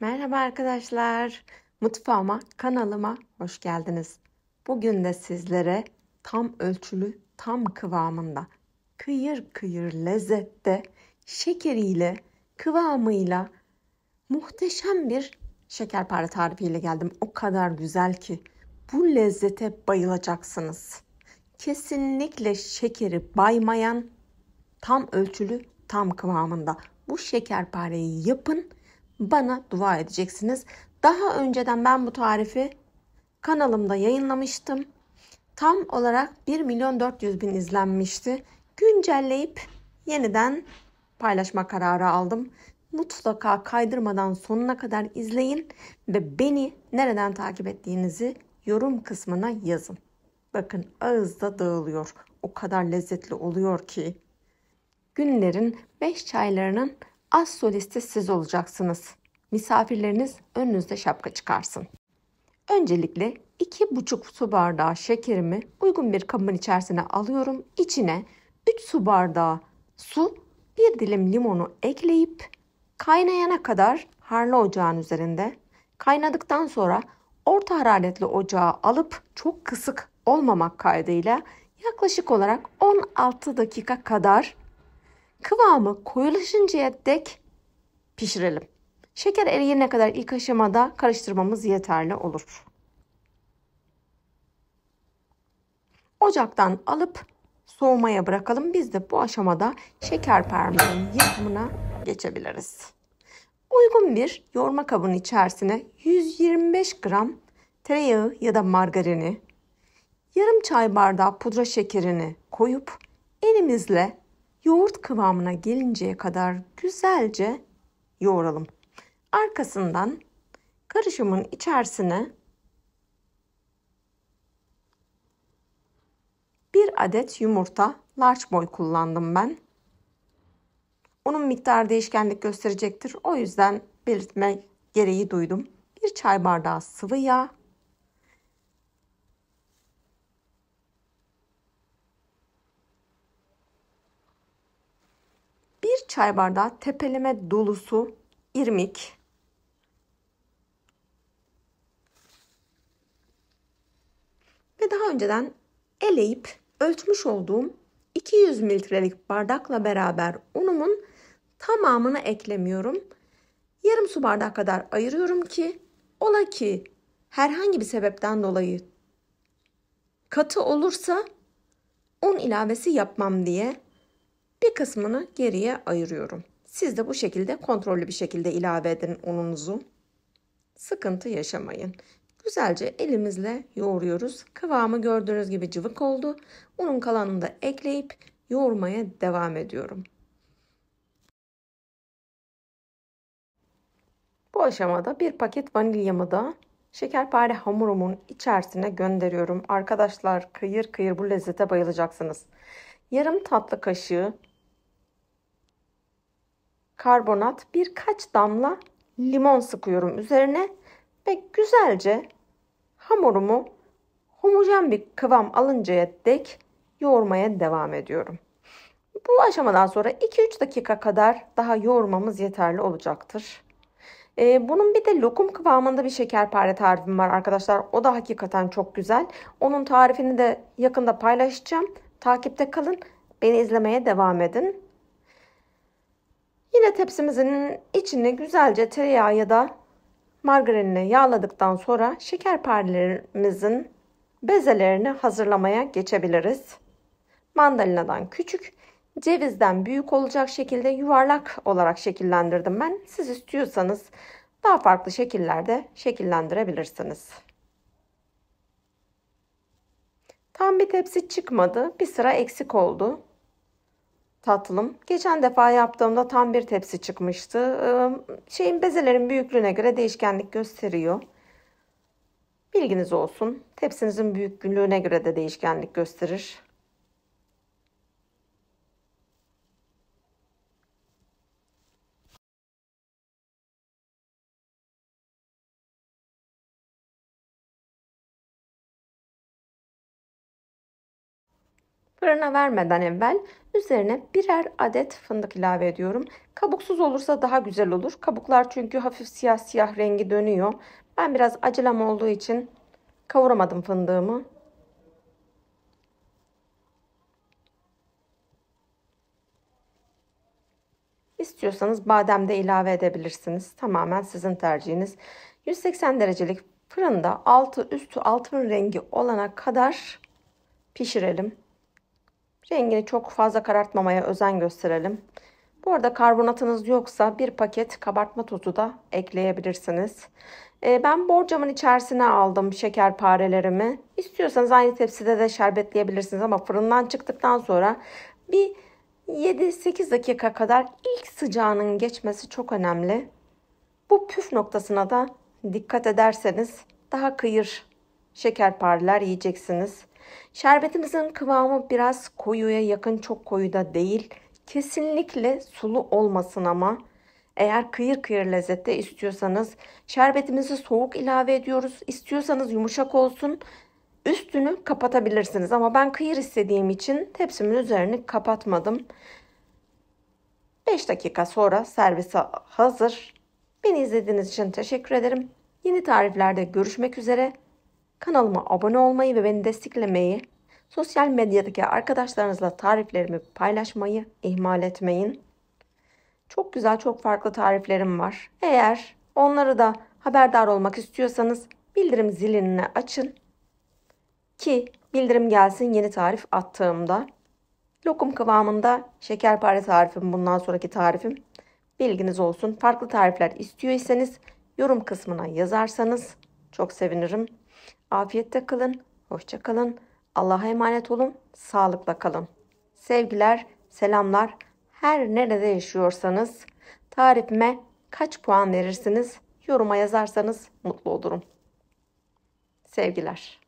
Merhaba arkadaşlar. Mutfağıma, kanalıma hoş geldiniz. Bugün de sizlere tam ölçülü, tam kıvamında, kıyır kıyır lezzette, şekeriyle, kıvamıyla muhteşem bir şekerpare tarifiyle geldim. O kadar güzel ki bu lezzete bayılacaksınız. Kesinlikle şekeri baymayan tam ölçülü, tam kıvamında bu şekerpareyi yapın bana dua edeceksiniz. Daha önceden ben bu tarifi kanalımda yayınlamıştım. Tam olarak 1 milyon 400 bin izlenmişti. Güncelleyip yeniden paylaşma kararı aldım. Mutlaka kaydırmadan sonuna kadar izleyin ve beni nereden takip ettiğinizi yorum kısmına yazın. Bakın ağızda dağılıyor. O kadar lezzetli oluyor ki. Günlerin 5 çaylarının Az solisti siz olacaksınız. Misafirleriniz önünüzde şapka çıkarsın. Öncelikle 2,5 su bardağı şekerimi uygun bir kabın içerisine alıyorum. İçine 3 su bardağı su, 1 dilim limonu ekleyip kaynayana kadar harlı ocağın üzerinde kaynadıktan sonra orta hararetli ocağa alıp çok kısık olmamak kaydıyla yaklaşık olarak 16 dakika kadar kıvamı koyulaşıncaya dek pişirelim. Şeker eriyene kadar ilk aşamada karıştırmamız yeterli olur. Ocaktan alıp soğumaya bırakalım. Biz de bu aşamada şeker şekerpermenin yapımına geçebiliriz. Uygun bir yoğurma kabının içerisine 125 gram tereyağı ya da margarini, yarım çay bardağı pudra şekerini koyup elimizle yoğurt kıvamına gelinceye kadar güzelce yoğuralım. Arkasından karışımın içerisine bir adet yumurta large boy kullandım ben. Onun miktarı değişkenlik gösterecektir. O yüzden belirtme gereği duydum. Bir çay bardağı sıvı yağ, çay bardağı tepeleme dolusu irmik. Ve daha önceden eleyip ölçmüş olduğum 200 mililitrelik bardakla beraber unumun tamamını eklemiyorum. Yarım su bardağı kadar ayırıyorum ki ola ki herhangi bir sebepten dolayı katı olursa un ilavesi yapmam diye bir kısmını geriye ayırıyorum. Siz de bu şekilde kontrollü bir şekilde ilave edin ununuzu. Sıkıntı yaşamayın. Güzelce elimizle yoğuruyoruz. Kıvamı gördüğünüz gibi cıvık oldu. Unun kalanını da ekleyip yoğurmaya devam ediyorum. Bu aşamada bir paket vanilyamı da şekerpare hamurumun içerisine gönderiyorum. Arkadaşlar kıyır kıyır bu lezzete bayılacaksınız. Yarım tatlı kaşığı karbonat, birkaç damla limon sıkıyorum üzerine ve güzelce hamurumu homojen bir kıvam alıncaya dek yoğurmaya devam ediyorum. Bu aşamadan sonra 2-3 dakika kadar daha yoğurmamız yeterli olacaktır. Ee, bunun bir de lokum kıvamında bir şekerpare tarifim var arkadaşlar. O da hakikaten çok güzel. Onun tarifini de yakında paylaşacağım. Takipte kalın. Beni izlemeye devam edin. Yine tepsimizin içini güzelce tereyağı ya da margarinle yağladıktan sonra şekerparelerimizin bezelerini hazırlamaya geçebiliriz. Mandalinadan küçük, cevizden büyük olacak şekilde yuvarlak olarak şekillendirdim ben. Siz istiyorsanız daha farklı şekillerde şekillendirebilirsiniz. Tam bir tepsi çıkmadı. Bir sıra eksik oldu tatlım. Geçen defa yaptığımda tam bir tepsi çıkmıştı. Şeyin bezelerin büyüklüğüne göre değişkenlik gösteriyor. Bilginiz olsun. Tepsinizin büyüklüğüne göre de değişkenlik gösterir. Fırına vermeden evvel üzerine birer adet fındık ilave ediyorum. Kabuksuz olursa daha güzel olur. Kabuklar çünkü hafif siyah siyah rengi dönüyor. Ben biraz acelem olduğu için kavuramadım fındığımı. İstiyorsanız badem de ilave edebilirsiniz. Tamamen sizin tercihiniz. 180 derecelik fırında altı üstü altın rengi olana kadar pişirelim. Rengini çok fazla karartmamaya özen gösterelim. Bu arada karbonatınız yoksa bir paket kabartma tozu da ekleyebilirsiniz. Ee, ben borcamın içerisine aldım şekerparelerimi. İstiyorsanız aynı tepside de şerbetleyebilirsiniz ama fırından çıktıktan sonra bir 7-8 dakika kadar ilk sıcağının geçmesi çok önemli. Bu püf noktasına da dikkat ederseniz daha kıyır şekerpareler yiyeceksiniz. Şerbetimizin kıvamı biraz koyuya yakın çok koyu da değil. Kesinlikle sulu olmasın ama. Eğer kıyır kıyır lezzette istiyorsanız şerbetimizi soğuk ilave ediyoruz. İstiyorsanız yumuşak olsun. Üstünü kapatabilirsiniz ama ben kıyır istediğim için tepsimin üzerini kapatmadım. 5 dakika sonra servise hazır. Beni izlediğiniz için teşekkür ederim. Yeni tariflerde görüşmek üzere. Kanalıma abone olmayı ve beni desteklemeyi, sosyal medyadaki arkadaşlarınızla tariflerimi paylaşmayı ihmal etmeyin. Çok güzel, çok farklı tariflerim var. Eğer onları da haberdar olmak istiyorsanız bildirim zilini açın ki bildirim gelsin yeni tarif attığımda. Lokum kıvamında şekerpare tarifim bundan sonraki tarifim. Bilginiz olsun. Farklı tarifler istiyorsanız yorum kısmına yazarsanız çok sevinirim. Afiyette kalın, hoşça kalın. Allah'a emanet olun, sağlıkla kalın. Sevgiler, selamlar. Her nerede yaşıyorsanız tarifime kaç puan verirsiniz? Yoruma yazarsanız mutlu olurum. Sevgiler.